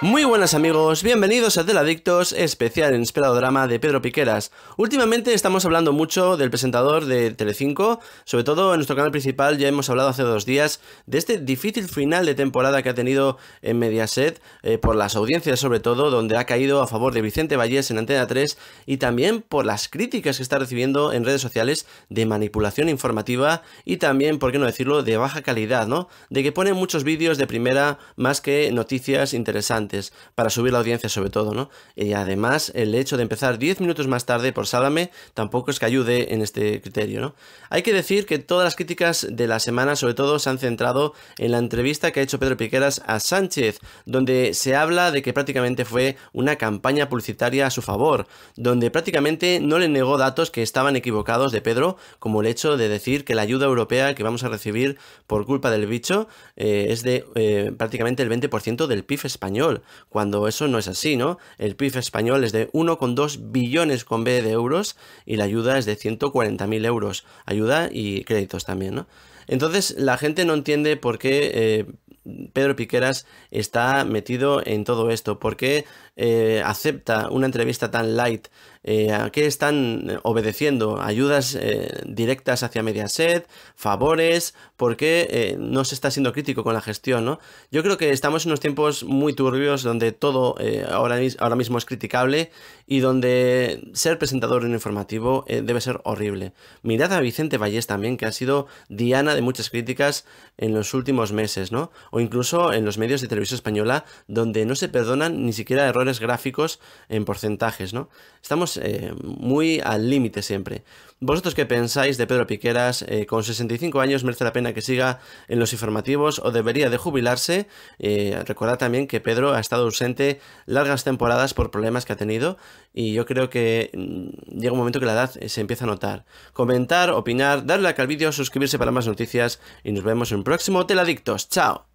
Muy buenas amigos, bienvenidos a Adictos, especial en esperado drama de Pedro Piqueras. Últimamente estamos hablando mucho del presentador de Telecinco, sobre todo en nuestro canal principal ya hemos hablado hace dos días de este difícil final de temporada que ha tenido en Mediaset, eh, por las audiencias sobre todo, donde ha caído a favor de Vicente Vallés en Antena 3 y también por las críticas que está recibiendo en redes sociales de manipulación informativa y también, por qué no decirlo, de baja calidad, ¿no? De que pone muchos vídeos de primera más que noticias interesantes para subir la audiencia sobre todo, ¿no? Y además, el hecho de empezar 10 minutos más tarde por Sádame tampoco es que ayude en este criterio, ¿no? Hay que decir que todas las críticas de la semana sobre todo se han centrado en la entrevista que ha hecho Pedro Piqueras a Sánchez, donde se habla de que prácticamente fue una campaña publicitaria a su favor, donde prácticamente no le negó datos que estaban equivocados de Pedro, como el hecho de decir que la ayuda europea que vamos a recibir por culpa del bicho eh, es de eh, prácticamente el 20% del PIB español cuando eso no es así, ¿no? El PIB español es de 1,2 billones con B de euros y la ayuda es de 140.000 euros, ayuda y créditos también, ¿no? Entonces la gente no entiende por qué eh, Pedro Piqueras está metido en todo esto? ¿Por qué eh, acepta una entrevista tan light? Eh, ¿A qué están obedeciendo? ¿Ayudas eh, directas hacia Mediaset? ¿Favores? ¿Por qué no se está siendo crítico con la gestión? ¿no? Yo creo que estamos en unos tiempos muy turbios donde todo ahora, ahora, mismo es criticable y donde ser presentador en un informativo debe ser horrible. Mirad a Vicente Vallés también, que ha sido diana de muchas críticas en los últimos meses, ¿no? O incluso en los medios de televisión española, donde no se perdonan ni siquiera errores gráficos en porcentajes, ¿no? Estamos eh, muy al límite siempre. ¿Vosotros qué pensáis de Pedro Piqueras? Eh, con 65 años merece la pena que siga en los informativos o debería de jubilarse. Eh, recordad también que Pedro ha estado ausente largas temporadas por problemas que ha tenido y yo creo que mm, llega un momento que la edad se empieza a notar. Comentar, opinar, darle like al vídeo, suscribirse para más noticias y nos vemos en un próximo Teladictos. ¡Chao!